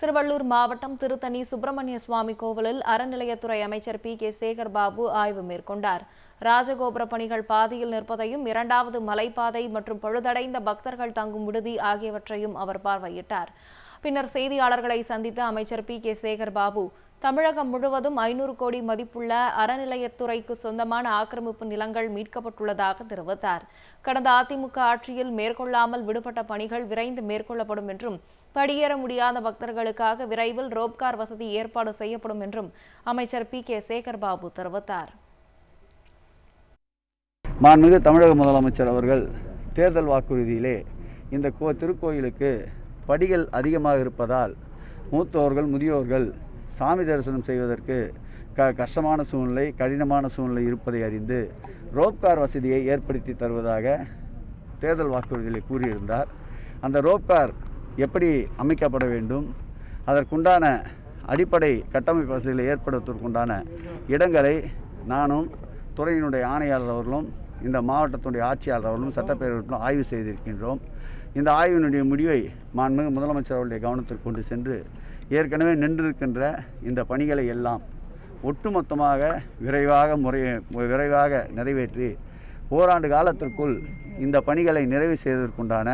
திருவள்ளூர் மாவட்டம் திருத்தணி சுப்பிரமணிய சுவாமி கோவிலில் அறநிலையத்துறை அமைச்சர் பி கே சேகர் பாபு ஆய்வு மேற்கொண்டார் ராஜகோபுர பணிகள் பாதியில் நிற்பதையும் இரண்டாவது மலைப்பாதை மற்றும் பழுதடைந்த பக்தர்கள் தங்கும் விடுதி ஆகியவற்றையும் அவர் பார்வையிட்டார் பின்னர் செய்தியாளர்களை சந்தித்த அமைச்சர் பி கே சேகர் பாபு தமிழகம் முழுவதும் ஐநூறு கோடி மதிப்புள்ள அறநிலையத்துறைக்கு சொந்தமான ஆக்கிரமிப்பு நிலங்கள் மீட்கப்பட்டுள்ளதாக தெரிவித்தார் கடந்த அதிமுக ஆட்சியில் மேற்கொள்ளாமல் விடுபட்ட பணிகள் விரைந்து மேற்கொள்ளப்படும் என்றும் படியேற முடியாத பக்தர்களுக்காக விரைவில் ரோப்கார் வசதி ஏற்பாடு செய்யப்படும் என்றும் அமைச்சர் பி கே சேகர்பாபு தெரிவித்தார் மாண்புமிகு தமிழக முதலமைச்சர் அவர்கள் தேர்தல் வாக்குறுதியிலே இந்த திருக்கோயிலுக்கு படிகள் அதிகமாக இருப்பதால் மூத்தோர்கள் முதியோர்கள் சாமி தரிசனம் செய்வதற்கு க கஷ்டமான சூழ்நிலை கடினமான சூழ்நிலை இருப்பதை அறிந்து ரோப்கார் வசதியை ஏற்படுத்தி தருவதாக தேர்தல் வாக்குறுதியில் கூறியிருந்தார் அந்த ரோப்கார் எப்படி அமைக்கப்பட வேண்டும் அதற்குண்டான அடிப்படை கட்டமைப்பு வசதிகளை ஏற்படுத்துவதற்குண்டான இடங்களை நானும் துறையினுடைய ஆணையாளர் அவர்களும் இந்த மாவட்டத்துடைய ஆட்சியாளர் அவர்களும் சட்டப்பேரவைகளும் ஆய்வு செய்திருக்கின்றோம் இந்த ஆய்வினுடைய முடிவை மாண்புமிகு முதலமைச்சர் அவருடைய கவனத்திற்கு கொண்டு சென்று ஏற்கனவே நின்றிருக்கின்ற இந்த பணிகளை எல்லாம் ஒட்டுமொத்தமாக விரைவாக முறை விரைவாக நிறைவேற்றி ஓராண்டு காலத்திற்குள் இந்த பணிகளை நிறைவு செய்வதற்குண்டான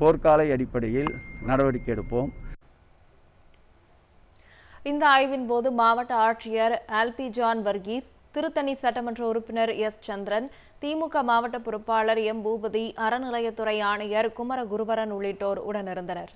போர்க்காலை அடிப்படையில் நடவடிக்கை எடுப்போம் இந்த ஆய்வின் போது மாவட்ட ஆட்சியர் ஆல்பி ஜான் வர்கீஸ் திருத்தணி சட்டமன்ற உறுப்பினர் எஸ் சந்திரன் திமுக மாவட்ட பொறுப்பாளர் எம் பூபதி அறநிலையத்துறை ஆணையர் குமர குருவரன் உள்ளிட்டோர் உடனிருந்தனர்